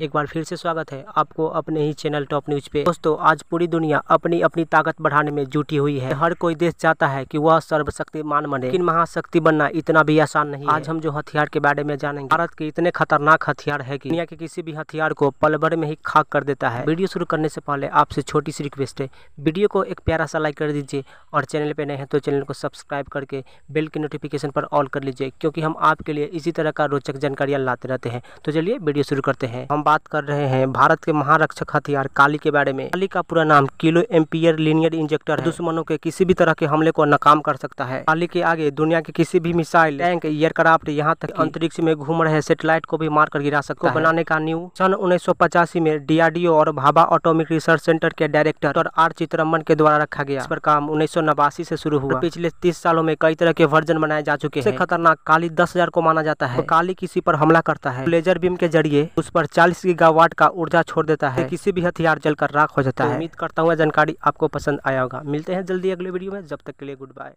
एक बार फिर से स्वागत है आपको अपने ही चैनल टॉप न्यूज पे दोस्तों आज पूरी दुनिया अपनी अपनी ताकत बढ़ाने में जुटी हुई है हर कोई देश चाहता है कि वह सर्वशक्तिमान बने लेकिन महाशक्ति बनना इतना भी आसान नहीं आज हम जो हथियार के बारे में जानेंगे भारत के इतने खतरनाक हथियार है की दुनिया के किसी भी हथियार को पलभर में ही खाक कर देता है वीडियो शुरू करने से पहले आपसे छोटी सी रिक्वेस्ट है वीडियो को एक प्यारा सा लाइक कर दीजिए और चैनल पे नए हैं तो चैनल को सब्सक्राइब करके बेल की नोटिफिकेशन पर ऑल कर लीजिए क्योंकि हम आपके लिए इसी तरह का रोचक जानकारियां लाते रहते हैं तो चलिए वीडियो शुरू करते हैं हम बात कर रहे हैं भारत के महारक्षक हथियार काली के बारे में काली का पूरा नाम किलो एम्पियर लिनियर इंजेक्टर दुश्मनों के किसी भी तरह के हमले को नाकाम कर सकता है काली के आगे दुनिया के किसी भी मिसाइल टैंक एयरक्राफ्ट यहाँ तक अंतरिक्ष में घूम रहे सेटेलाइट को भी मार कर गिरा सकता है बनाने का न्यू सन उन्नीस में डीआरडीओ और भाभा ऑटोमिक रिसर्च सेंटर के डायरेक्टर आर चित्रम्बन के द्वारा रखा गया इस पर काम उन्नीस से शुरू हुआ पिछले तीस सालों में कई तरह के वर्जन बनाए जा चुके हैं खतरनाक काली दस को माना जाता है तो काली किसी पर हमला करता है लेजर बीम के जरिए उस पर चालीस बीस गीगावाट का ऊर्जा छोड़ देता है किसी भी हथियार जलकर राख हो जाता तो है उम्मीद करता हुआ जानकारी आपको पसंद आया होगा मिलते हैं जल्दी अगले वीडियो में जब तक के लिए गुड बाय